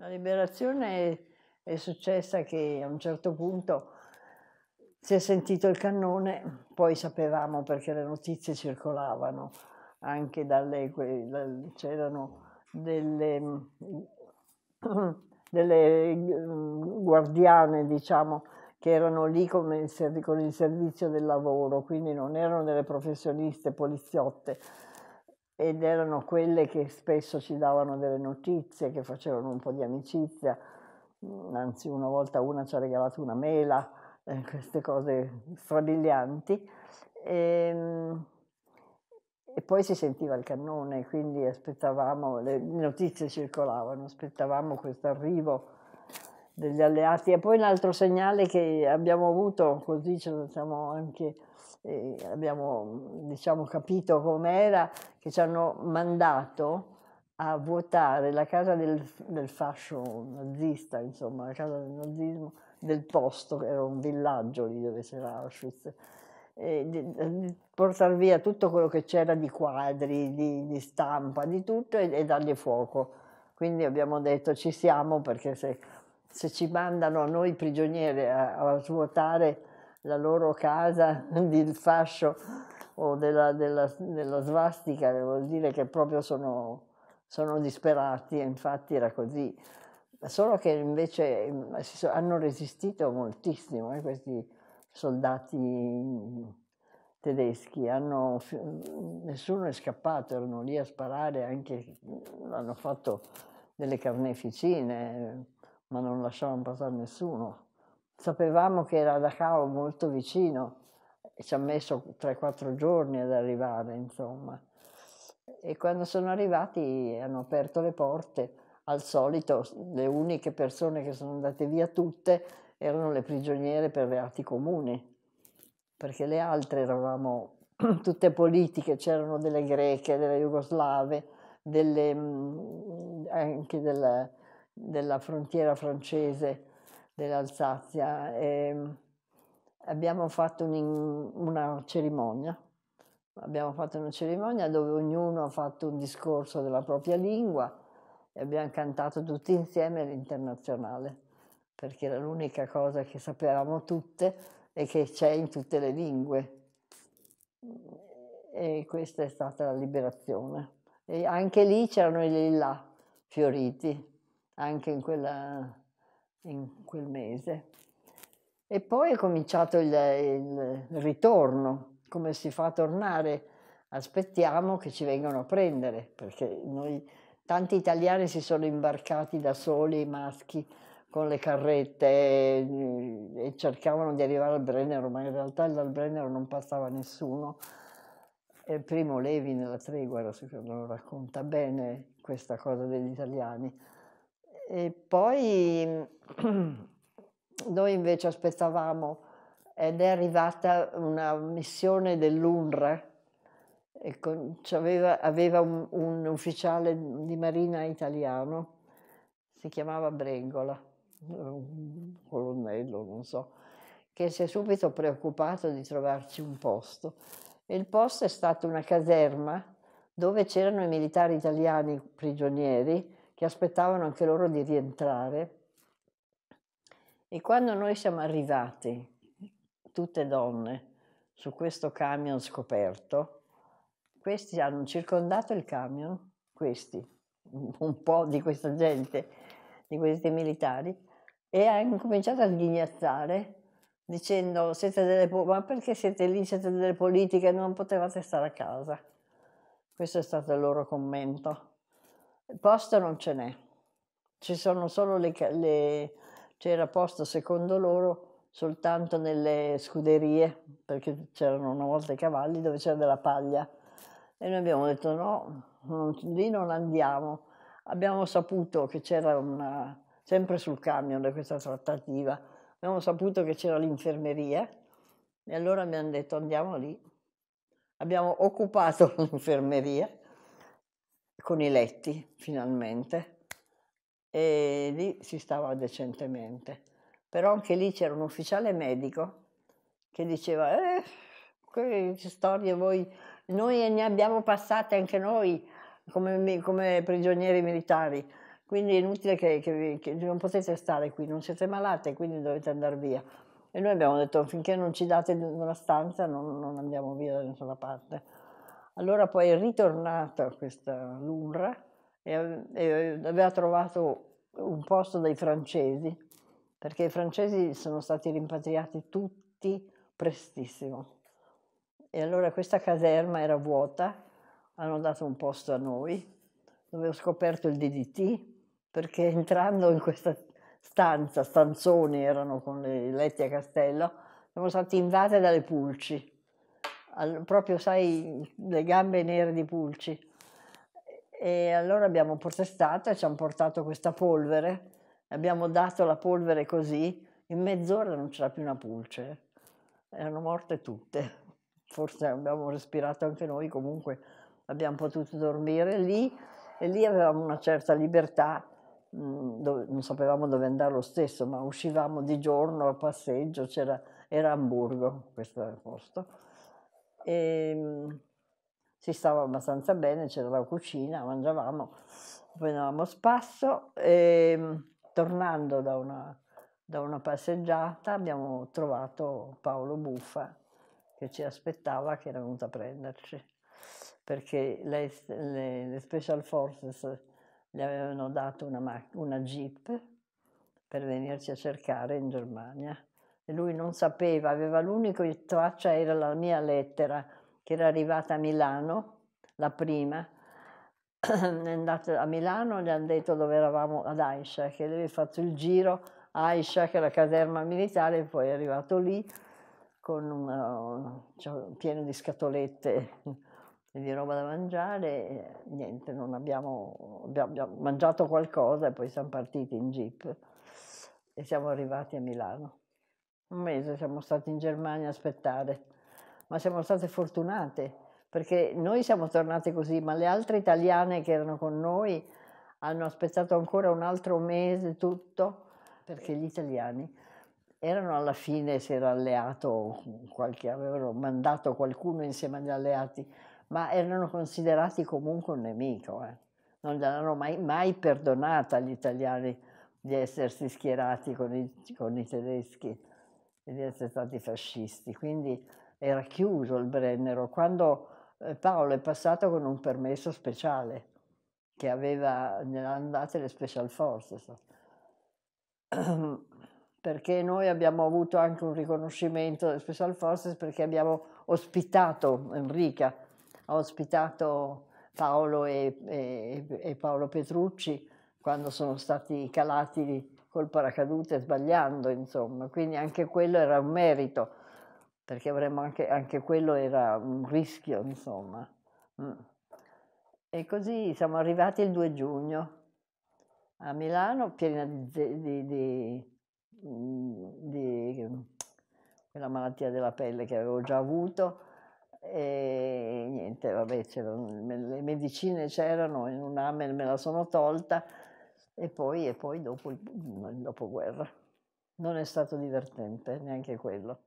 La liberazione è, è successa che a un certo punto si è sentito il cannone, poi sapevamo perché le notizie circolavano, anche dalle, c'erano delle, delle mm, guardiane, diciamo, che erano lì con il servizio del lavoro, quindi non erano delle professioniste poliziotte, ed erano quelle che spesso ci davano delle notizie, che facevano un po' di amicizia, mm, anzi una volta una ci ha regalato una mela, eh, queste cose strabilianti. E, ehm, e, poi si sentiva il cannone, quindi aspettavamo, le notizie circolavano, aspettavamo questo arrivo degli alleati. E poi un altro segnale che abbiamo avuto, così ce lo siamo anche eh, abbiamo mm, diciamo, capito com'era, che ci hanno mandato a vuotare la casa del, del fascio nazista, insomma, la casa del nazismo del posto, che era un villaggio lì dove c'era Auschwitz, di, di portare via tutto quello che c'era di quadri, di, di stampa, di tutto e, e, dargli fuoco. Quindi abbiamo detto ci siamo perché se, se ci mandano noi prigionieri a, a svuotare la loro casa del fascio o della, della, della svastica, vuol dire che proprio sono, sono disperati, e infatti era così. Solo che invece mm, hanno resistito moltissimo eh, questi soldati mm, tedeschi, hanno, mm, nessuno è scappato, erano lì a sparare, anche hanno fatto delle carneficine, ma non lasciavano passare nessuno. Sapevamo che era Dachau molto vicino, e ci ha messo 3-4 giorni ad arrivare, insomma. E quando sono arrivati hanno aperto le porte, al solito le uniche persone che sono andate via tutte erano le prigioniere per reati comuni, perché le altre eravamo tutte politiche, c'erano delle greche, delle jugoslave, delle, mm, anche della, della frontiera francese dell'Alsazia e ehm, abbiamo fatto un, una cerimonia. Abbiamo fatto una cerimonia dove ognuno ha fatto un discorso della propria lingua e abbiamo cantato tutti insieme l'internazionale, perché era l'unica cosa che sapevamo tutte e che c'è in tutte le lingue. E questa è stata la liberazione. E anche lì c'erano i lilla fioriti, anche in quella in quel mese. E poi è cominciato il, il ritorno, come si fa a tornare? Aspettiamo che ci vengano a prendere, perché noi, tanti italiani si sono imbarcati da soli, i maschi, con le carrette e cercavano di arrivare al Brennero, ma in realtà dal Brennero non passava nessuno. E Primo Levi nella tregua, secondo me, racconta bene questa cosa degli italiani. E poi noi invece aspettavamo ed è arrivata una missione dell'UNRWA, aveva, aveva un, un, ufficiale di marina italiano, si chiamava Brengola, un colonnello, non so, che si è subito preoccupato di trovarci un posto. E il posto è stata una caserma dove c'erano i militari italiani prigionieri che aspettavano anche loro di rientrare. E quando noi siamo arrivati, tutte donne, su questo camion scoperto, questi hanno circondato il camion, questi, un po' di questa gente, di questi militari, e hanno cominciato a sghignazzare dicendo siete delle, ma perché siete lì, siete delle politiche, non potevate stare a casa. Questo è stato il loro commento. Posto non ce n'è, ci sono solo le, le c'era posto secondo loro soltanto nelle scuderie, perché c'erano una volta i cavalli dove c'era della paglia. E noi abbiamo detto no, non, lì non andiamo. Abbiamo saputo che c'era una, sempre sul camion da questa trattativa, abbiamo saputo che c'era l'infermeria e allora abbiamo detto andiamo lì. Abbiamo occupato l'infermeria con i letti finalmente e lì si stava decentemente. Però anche lì c'era un ufficiale medico che diceva, eh, quelle storie voi, noi ne abbiamo passate anche noi come, come prigionieri militari, quindi è inutile che, che, che non potete stare qui, non siete malate, quindi dovete andare via. E noi abbiamo detto, finché non ci date una stanza non, non andiamo via da nessuna parte. Allora poi è ritornata questa Lunra e, ehm, e ehm, aveva trovato un posto dai francesi, perché i francesi sono stati rimpatriati tutti prestissimo. E allora questa caserma era vuota, hanno dato un posto a noi, dove ho scoperto il DDT, perché entrando in questa stanza, stanzoni erano con le letti a castello, siamo stati invase dalle pulci al, proprio sai, le gambe nere di pulci. E allora abbiamo protestato e ci hanno portato questa polvere, abbiamo dato la polvere così, in mezz'ora non c'era più una pulce, erano morte tutte, forse abbiamo respirato anche noi, comunque abbiamo potuto dormire lì e lì avevamo una certa libertà, mm, dove, non sapevamo dove andare lo stesso, ma uscivamo di giorno a passeggio, c'era, era Hamburgo questo posto e ehm, si stava abbastanza bene, c'era la cucina, mangiavamo, prendevamo spasso e ehm, tornando da una, da una passeggiata abbiamo trovato Paolo Buffa che ci aspettava, che era venuto a prenderci, perché le, le, le Special Forces gli avevano dato una, una jeep per venirci a cercare in Germania lui non sapeva, aveva l'unica traccia era la mia lettera che era arrivata a Milano, la prima, è andata a Milano, gli hanno detto dove eravamo ad Aisha, che lui ha fatto il giro a Aisha, che era la caserma militare, e poi è arrivato lì con un, cioè, pieno di scatolette e di roba da mangiare, e niente, non abbiamo, abbiamo, abbiamo mangiato qualcosa e poi siamo partiti in jeep e siamo arrivati a Milano un mese siamo stati in Germania a aspettare, ma siamo state fortunate perché noi siamo tornate così, ma le altre italiane che erano con noi hanno aspettato ancora un altro mese tutto, perché gli italiani erano alla fine, si era alleato, qualche, avevano mandato qualcuno insieme agli alleati, ma erano considerati comunque un nemico. Eh. Non gliel'hanno mai, mai perdonata agli italiani di essersi schierati con i, con i tedeschi degli attentati fascisti, quindi era chiuso il Brennero. Quando eh, Paolo è passato con un permesso speciale che aveva nell'andata le Special Forces, perché noi abbiamo avuto anche un riconoscimento delle Special Forces perché abbiamo ospitato Enrica, ha ospitato Paolo e, e, e Paolo Petrucci quando sono stati calati col paracadute sbagliando, insomma, quindi anche quello era un merito, perché anche, anche, quello era un rischio, insomma. Mm. E così siamo arrivati il 2 giugno a Milano, piena di, di, di, mm, di quella malattia della pelle che avevo già avuto e niente, vabbè, le medicine c'erano, in un amen me la sono tolta e poi, e poi dopo il, il dopoguerra. Non è stato divertente neanche quello.